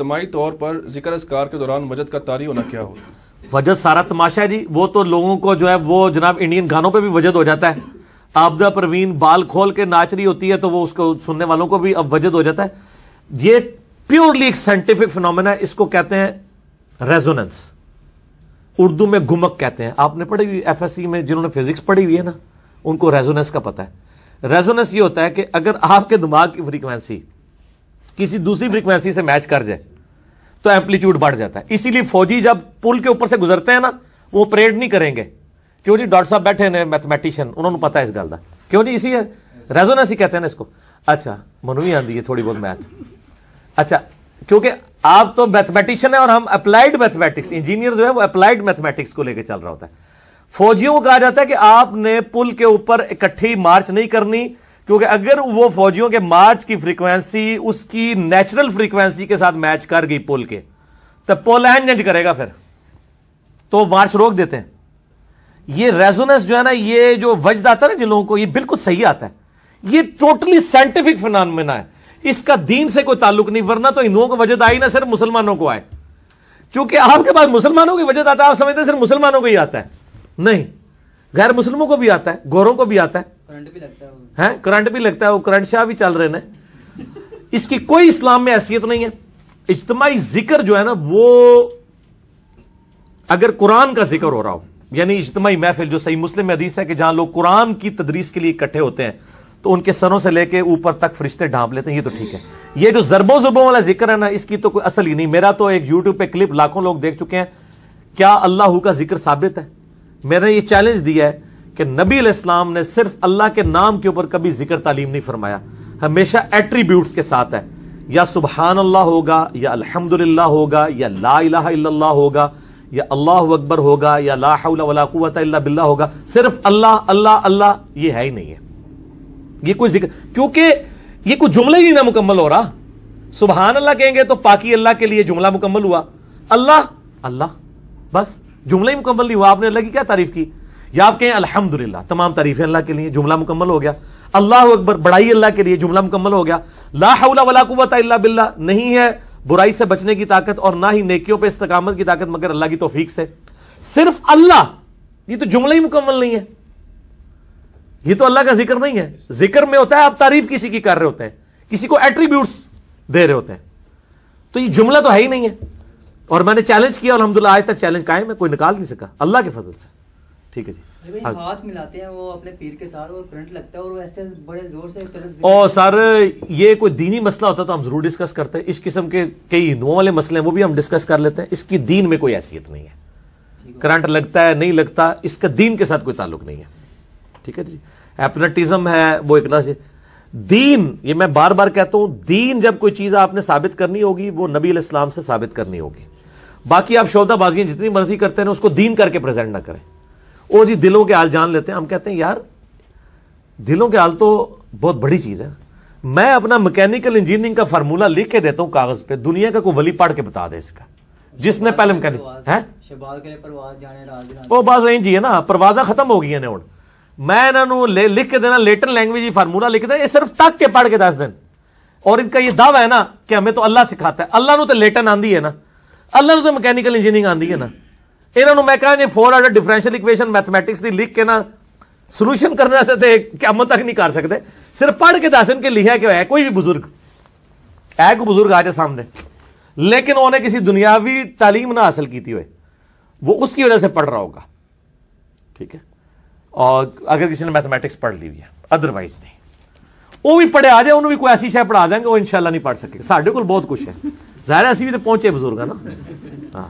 इज्तमी तौर पर जिक्र असकार के दौरान वजद का तारी होना क्या हो वजद सारा तमाशा है जी वो तो लोगों को जो है वो जनाब इंडियन गानों पे भी वजद हो जाता है आपदा परवीन बाल खोल के नाच रही होती है तो वो उसको सुनने वालों को भी अब वजद हो जाता है ये प्योरली एक साइंटिफिक फिनोमेना है इसको कहते हैं रेजोनेंस उर्दू में गुमक कहते हैं आपने पढ़ी हुई एफ में जिन्होंने फिजिक्स पढ़ी हुई है ना उनको रेजोनेंस का पता है रेजोनेंस ये होता है कि अगर आपके दिमाग की फ्रीक्वेंसी किसी दूसरी फ्रीक्वेंसी से मैच कर जाए तो एम्पलीट्यूड बढ़ जाता है इसीलिए फौजी जब पुल के ऊपर से गुजरते हैं ना वो परेड नहीं करेंगे क्यों जी डॉक्टर साहब बैठे ने मैथमेटिशियन उन्होंने पता है इस गल का क्यों जी इसी रेजोनेंस ही कहते हैं ना इसको अच्छा मनु भी आती है थोड़ी बहुत मैथ अच्छा क्योंकि आप तो मैथमेटिशियन है और हम अप्लाइड मैथमेटिक्स इंजीनियर जो है वो अप्लाइड मैथमेटिक्स को लेकर चल रहा होता है फौजियों को कहा जाता है कि आपने पुल के ऊपर इकट्ठी मार्च नहीं करनी क्योंकि अगर वो फौजियों के मार्च की फ्रीक्वेंसी उसकी नेचुरल फ्रीक्वेंसी के साथ मैच कर गई पोल के तो पोल करेगा फिर तो मार्च रोक देते हैं ये रेजोनेंस जो है ना ये जो वजद आता है ना जिन लोगों को ये बिल्कुल सही आता है ये टोटली साइंटिफिक फिनमिना है इसका दीन से कोई ताल्लुक नहीं वरना तो हिंदुओं को वजह आई ना सिर्फ मुसलमानों को आए चूंकि आपके पास मुसलमानों की वजह आता है आप समझते सिर्फ मुसलमानों को ही आता है नहीं गैर मुसलमों को भी आता है गोरों को भी आता है है करंट भी लगता है वो करंट शाह भी चल रहे ना इसकी कोई इस्लाम में हैसियत नहीं है इज्तमाही जिक्र जो है ना वो अगर कुरान का जिक्र हो रहा हो यानी इज्तमाही महफिल जो सही मुस्लिम हदीस है कि जहां लोग कुरान की तदरीस के लिए इकट्ठे होते हैं तो उनके सरों से लेके ऊपर तक फरिश्ते ढांप लेते हैं ये तो ठीक है ये जो जरबों जुबों वाला जिक्र है ना इसकी तो कोई असल ही नहीं मेरा तो एक यूट्यूब पे क्लिप लाखों लोग देख चुके हैं क्या अल्लाह का जिक्र साबित है मैंने ये चैलेंज दिया है कि नबी इस्लाम ने सिर्फ अल्लाह के नाम के ऊपर कभी जिक्र तालीम नहीं फरमाया हमेशा एट्रीब्यूट के साथ है या सुबहान अल्लाह होगा या अल्हम्दुलिल्लाह होगा या ला इलाहा होगा या अल्लाह अकबर होगा या लाहत बिल्ला होगा सिर्फ अल्लाह अल्लाह अल्लाह यह है ही नहीं है यह कोई जिक्र क्योंकि यह कुछ जुमले ही ना मुकम्मल हो रहा सुबहान अल्लाह कहेंगे तो पाकि अल्लाह के लिए जुमला मुकम्मल हुआ अल्लाह अल्लाह बस जुमला ही मुकम्मल नहीं हुआ आपने अल्लाह की क्या तारीफ की या आप कहें अल्हम्दुलिल्लाह तमाम तारीफें अल्लाह के लिए जुमला मुकम्मल हो गया अल्लाह अकबर बड़ाई अल्लाह के लिए जुमला मुकम्मल हो गया ला हौला वला बिल्ला नहीं है बुराई से बचने की ताकत और ना ही नेकियों पर इस्तकामत की ताकत मगर अल्लाह की तोफीक से सिर्फ अल्लाह ये तो जुमला ही मुकम्मल नहीं है ये तो अल्लाह का जिक्र नहीं है जिक्र में होता है आप तारीफ किसी की कर रहे होते हैं किसी को एट्रीब्यूट दे रहे होते हैं तो ये जुमला तो है ही नहीं है और मैंने चैलेंज किया और अलहमदुल्ला आज तक चैलेंज कायम है कोई निकाल नहीं सका अल्लाह के फजल से ठीक है जी हाँ। हाथ मिलाते हैं वो अपने पीर के साथ वो करंट लगता है और वो ऐसे बड़े जोर से ओ सर ये कोई दीनी मसला होता तो हम जरूर डिस्कस करते हैं इस किस्म के कई हिंदुओं वाले मसले हैं वो भी हम डिस्कस कर लेते हैं इसकी दीन में कोई हैसियत नहीं है करंट लगता है नहीं लगता इसका दीन के साथ कोई ताल्लुक नहीं है ठीक है जी एपनेटिज्म है वो एक ना दीन ये मैं बार बार कहता हूं दीन जब कोई चीज आपने साबित करनी होगी वो नबी इस्लाम से साबित करनी होगी बाकी आप शोधाबाजियां जितनी मर्जी करते हैं उसको दीन करके प्रेजेंट ना करें वो जी दिलों के हाल जान लेते हैं हम कहते हैं यार दिलों के हाल तो बहुत बड़ी चीज़ है मैं अपना मैकेनिकल इंजीनियरिंग का फार्मूला लिख के देता हूँ कागज पे दुनिया का कोई वली पढ़ के बता दे इसका जिसने पहले मैकेनिक है वो बस यही जी है ना परवाजा खत्म हो गई ने हूँ मैं इन्होंने लिख के देना लेटन लैंग्वेज फार्मूला लिख देना ये सिर्फ तक के पढ़ के दस दिन और इनका ये दावा है ना कि हमें तो अल्लाह सिखाता है अल्लाह तो लेटन आंदी है ना अल्लाह तो मैकेनिकल इंजीनियरिंग आंदी है ना इन्हों ਨੂੰ ਮੈਂ ਕਹਾਂ फोर 4 डिफरेंशियल ਡਿਫਰੈਂਸ਼ੀਅਲ ਇਕੁਏਸ਼ਨ की लिख के ना ਨਾ सोल्यूशन करने से तो क्यामत तक नहीं कर सकते सिर्फ पढ़ के दस इनके लिखा क्यों है कोई भी बुजुर्ग है को बुजुर्ग जाए सामने लेकिन उन्हें किसी दुनियावी तालीम ना हासिल की हुए वो उसकी वजह से पढ़ रहा होगा ठीक है और अगर किसी ने मैथमेटिक्स पढ़ ली हुई है अदरवाइज नहीं वो भी पढ़े आ जाए उन्होंने भी कोई ऐसी शायद पढ़ा देंगे वो इंशाला नहीं पढ़ सके साढ़े को बहुत कुछ है ज़्यादा ऐसी भी तो पहुंचे बुजुर्ग है ना हाँ